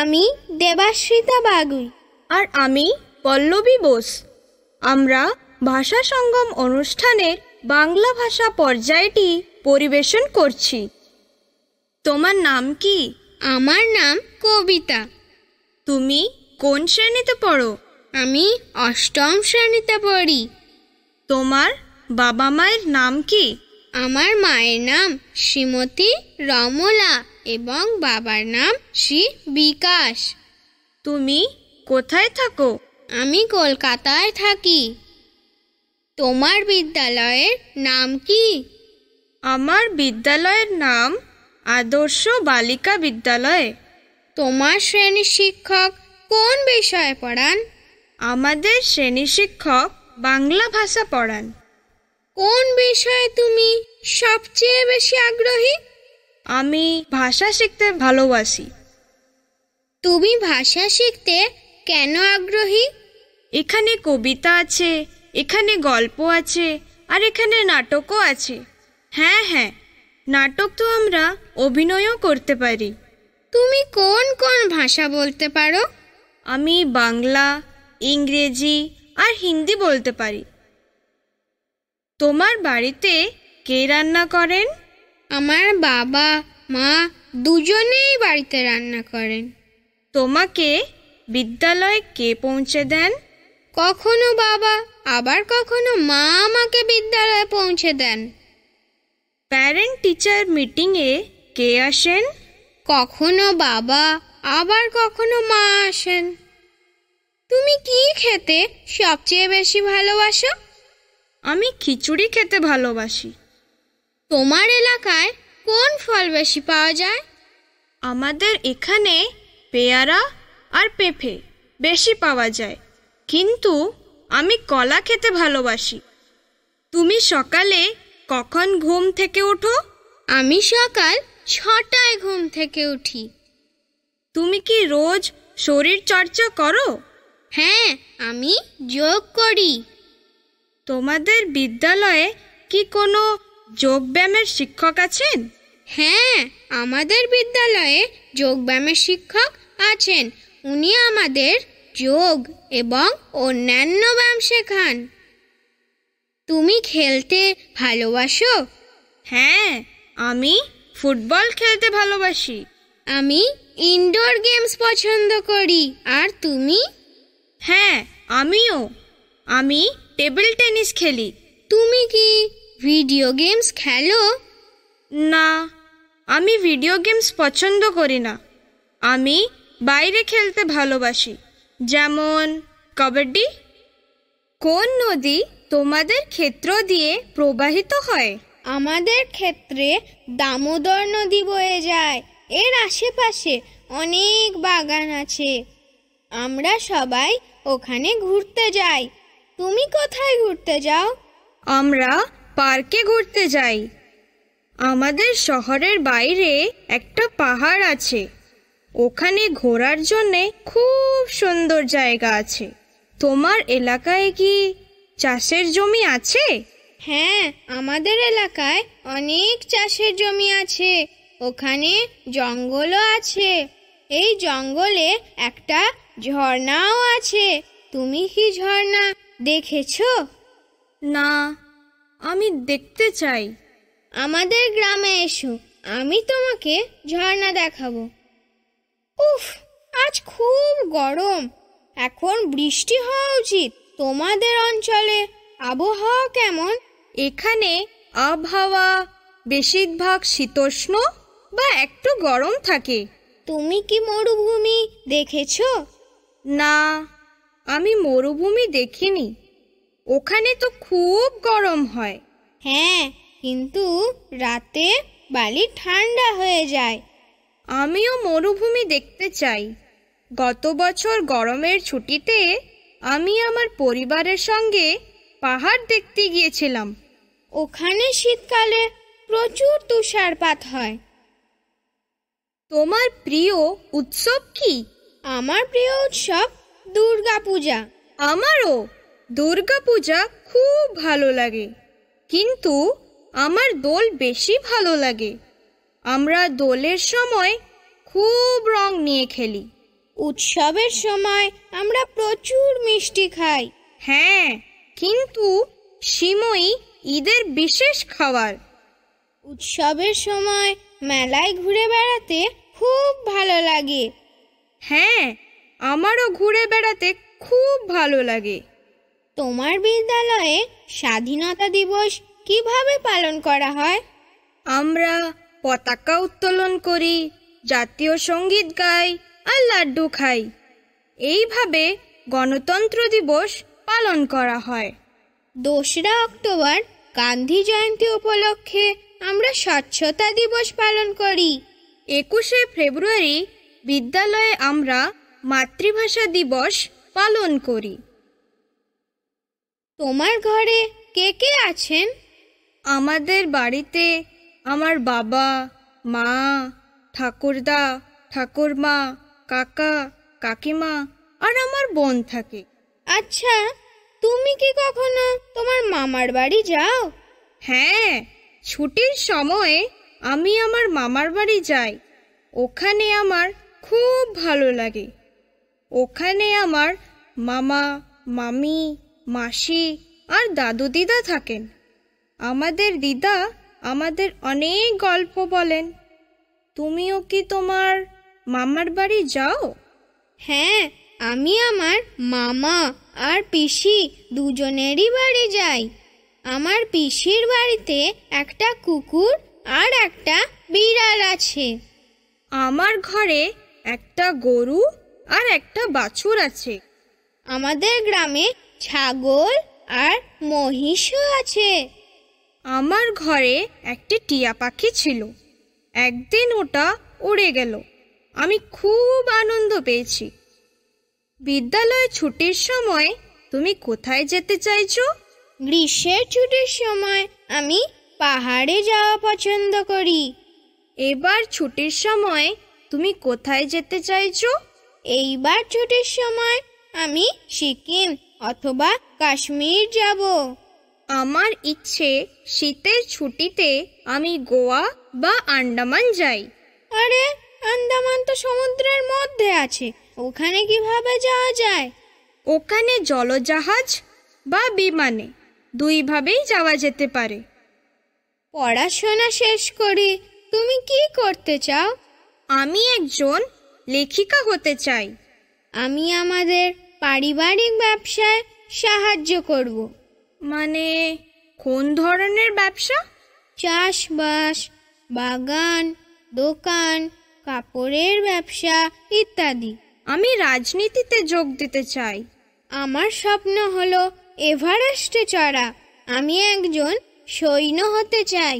আমি দেবাশ্রিতা বাগুই আর আমি পল্লবী বোস আমরা ভাষা সঙ্গম অনুষ্ঠানের বাংলা ভাষা পর্যায়টি পরিবেশন করছি তোমার নাম কি আমার নাম কবিতা তুমি কোন শ্রেণীতে পড়ো আমি অষ্টম শ্রেণীতে পড়ি তোমার বাবা মায়ের নাম কি আমার মায়ের নাম শ্রীমতী রমলা এবং বাবার নাম শ্রী বিকাশ তুমি কোথায় থাকো আমি কলকাতায় থাকি তোমার বিদ্যালয়ের নাম কি আমার বিদ্যালয়ের নাম আদর্শ বালিকা বিদ্যালয় তোমার শ্রেণী শিক্ষক কোন বিষয়ে পড়ান আমাদের শ্রেণী শিক্ষক বাংলা ভাষা পড়ান কোন বিষয়ে তুমি সবচেয়ে বেশি আগ্রহী আমি ভাষা শিখতে ভালোবাসি তুমি ভাষা শিখতে কেন আগ্রহী এখানে কবিতা আছে এখানে গল্প আছে আর এখানে নাটকও আছে হ্যাঁ হ্যাঁ নাটক তো আমরা অভিনয়ও করতে পারি তুমি কোন কোন ভাষা বলতে পারো আমি বাংলা ইংরেজি আর হিন্দি বলতে পারি তোমার বাড়িতে কে রান্না করেন আমার বাবা মা দুজনেই বাড়িতে রান্না করেন তোমাকে বিদ্যালয়ে কে পৌঁছে দেন কখনো বাবা আবার কখনো মা আমাকে বিদ্যালয়ে পৌঁছে দেন প্যারেন্ট টিচার মিটিংয়ে কে আসেন কখনো বাবা আবার কখনো মা আসেন তুমি কি খেতে সবচেয়ে বেশি ভালোবাসো আমি খিচুড়ি খেতে ভালোবাসি তোমার এলাকায় কোন ফল বেশি পাওয়া যায় আমাদের এখানে পেয়ারা আর পেঁপে বেশি পাওয়া যায় কিন্তু আমি কলা খেতে ভালোবাসি তুমি সকালে কখন ঘুম থেকে ওঠো আমি সকাল ছটায় ঘুম থেকে উঠি তুমি কি রোজ শরীর চর্চা করো হ্যাঁ আমি যোগ করি তোমাদের বিদ্যালয়ে কি কোনো যোগব্যায়ামের শিক্ষক আছেন হ্যাঁ আমাদের বিদ্যালয়ে যোগব্যায়ামের শিক্ষক আছেন উনি আমাদের যোগ এবং অন্যান্য ব্যায়াম শেখান তুমি খেলতে ভালোবাসো হ্যাঁ আমি ফুটবল খেলতে ভালোবাসি আমি ইনডোর গেমস পছন্দ করি আর তুমি হ্যাঁ আমিও আমি টেবিল টেনিস খেলি তুমি কি ভিডিও গেমস খেলো না আমি ভিডিও গেমস পছন্দ করি না আমি বাইরে খেলতে ভালোবাসি যেমন কবাডি কোন নদী তোমাদের ক্ষেত্র দিয়ে প্রবাহিত হয় আমাদের ক্ষেত্রে দামোদর নদী বয়ে যায় এর আশেপাশে অনেক বাগান আছে আমরা সবাই ওখানে ঘুরতে যাই তুমি কোথায় ঘুরতে যাও আমরা পার্কে ঘুরতে যাই আমাদের শহরের বাইরে একটা পাহাড় আছে ওখানে ঘোরার জন্যে খুব সুন্দর জায়গা আছে তোমার এলাকায় কি চাষের জমি আছে হ্যাঁ আমাদের এলাকায় অনেক চাষের জমি আছে ওখানে জঙ্গলও আছে এই জঙ্গলে একটা ঝর্ণাও আছে তুমি কি ঝর্ণা দেখেছো না আমি দেখতে চাই আমাদের গ্রামে এসো আমি তোমাকে ঝর্ণা দেখাবো উফ আজ খুব গরম এখন বৃষ্টি হওয়া উচিত তোমাদের অঞ্চলে আবহাওয়া কেমন এখানে আবহাওয়া বেশিরভাগ শীতোষ্ণ বা একটু গরম থাকে তুমি কি মরুভূমি দেখেছো না আমি মরুভূমি দেখিনি ওখানে তো খুব গরম হয় হ্যাঁ কিন্তু রাতে বালি ঠান্ডা হয়ে যায় আমিও মরুভূমি দেখতে চাই গত বছর গরমের ছুটিতে আমি আমার পরিবারের সঙ্গে পাহাড় দেখতে গিয়েছিলাম ওখানে শীতকালে প্রচুর তুষারপাত হয় তোমার প্রিয় উৎসব কি আমার প্রিয় উৎসব দুর্গাপূজা আমারও দুর্গাপূজা খুব ভালো লাগে কিন্তু আমার দোল বেশি ভালো লাগে আমরা দোলের সময় খুব রং নিয়ে খেলি উৎসবের সময় আমরা প্রচুর মিষ্টি খাই হ্যাঁ কিন্তু সিমই ঈদের বিশেষ খাবার উৎসবের সময় মেলায় ঘুরে বেড়াতে খুব ভালো লাগে হ্যাঁ আমারও ঘুরে বেড়াতে খুব ভালো লাগে তোমার বিদ্যালয়ে স্বাধীনতা দিবস কিভাবে পালন করা হয় আমরা পতাকা উত্তোলন করি জাতীয় সঙ্গীত গাই আর লাড্ডু খাই এইভাবে গণতন্ত্র দিবস পালন করা হয় দোসরা অক্টোবর গান্ধী জয়ন্তী উপলক্ষে আমরা স্বচ্ছতা দিবস পালন করি একুশে ফেব্রুয়ারি বিদ্যালয়ে আমরা মাতৃভাষা দিবস পালন করি তোমার ঘরে কে কে আছেন আমাদের বাড়িতে আমার বাবা মা ঠাকুরদা ঠাকুরমা কাকা কাকিমা আর আমার বোন থাকে আচ্ছা তুমি কি কখনো তোমার মামার বাড়ি যাও হ্যাঁ ছুটির সময়ে আমি আমার মামার বাড়ি যাই ওখানে আমার খুব ভালো লাগে ওখানে আমার মামা মামি মাসি আর দাদু দিদা থাকেন আমাদের দিদা আমাদের অনেক গল্প বলেন তুমিও কি তোমার মামার বাড়ি যাও হ্যাঁ আমি আমার মামা আর পিসি দুজনেরই বাড়ি যাই আমার পিসির বাড়িতে একটা কুকুর আর একটা বিড়াল আছে আমার ঘরে একটা গরু আর একটা বাছুর আছে আমাদের গ্রামে ছাগল আর মহিষও আছে আমার ঘরে একটি টিয়া পাখি ছিল একদিন ওটা উড়ে গেল আমি খুব আনন্দ পেয়েছি বিদ্যালয়ে ছুটির সময় তুমি কোথায় যেতে চাইছো গ্রীষ্মের ছুটির সময় আমি পাহাড়ে যাওয়া পছন্দ করি এবার ছুটির সময় তুমি কোথায় যেতে চাইছো এইবার ছুটির সময় আমি সিকিম অথবা কাশ্মীর যাব আমার ইচ্ছে শীতের ছুটিতে আমি গোয়া বা আন্ডামান যাই আরে আন্দামান তো সমুদ্রের মধ্যে আছে ওখানে কিভাবে যাওয়া যায় ওখানে জলজাহাজ বা বিমানে দুইভাবেই যাওয়া যেতে পারে পড়াশোনা শেষ করে তুমি কি করতে চাও আমি একজন লেখিকা হতে চাই আমি আমাদের পারিবারিক ব্যবসায় সাহায্য করব মানে কোন ধরনের ব্যবসা চাষবাস বাগান দোকান কাপড়ের ব্যবসা ইত্যাদি আমি রাজনীতিতে যোগ দিতে চাই আমার স্বপ্ন হলো এভারেস্টে চড়া আমি একজন সৈন্য হতে চাই